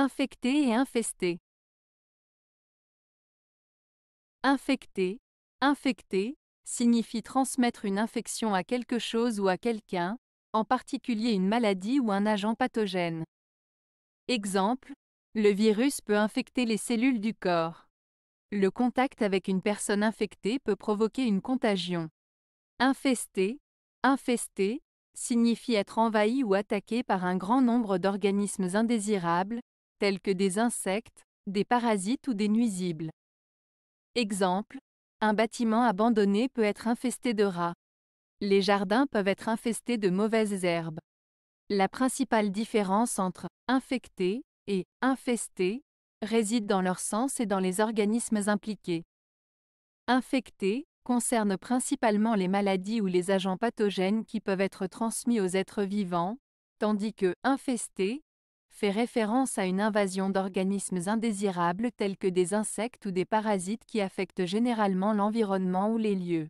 Infecter et infester Infecter, infecter, signifie transmettre une infection à quelque chose ou à quelqu'un, en particulier une maladie ou un agent pathogène. Exemple, le virus peut infecter les cellules du corps. Le contact avec une personne infectée peut provoquer une contagion. Infester, infester signifie être envahi ou attaqué par un grand nombre d'organismes indésirables, tels que des insectes, des parasites ou des nuisibles. Exemple, un bâtiment abandonné peut être infesté de rats. Les jardins peuvent être infestés de mauvaises herbes. La principale différence entre infecté et infesté réside dans leur sens et dans les organismes impliqués. Infecté concerne principalement les maladies ou les agents pathogènes qui peuvent être transmis aux êtres vivants, tandis que infesté fait référence à une invasion d'organismes indésirables tels que des insectes ou des parasites qui affectent généralement l'environnement ou les lieux.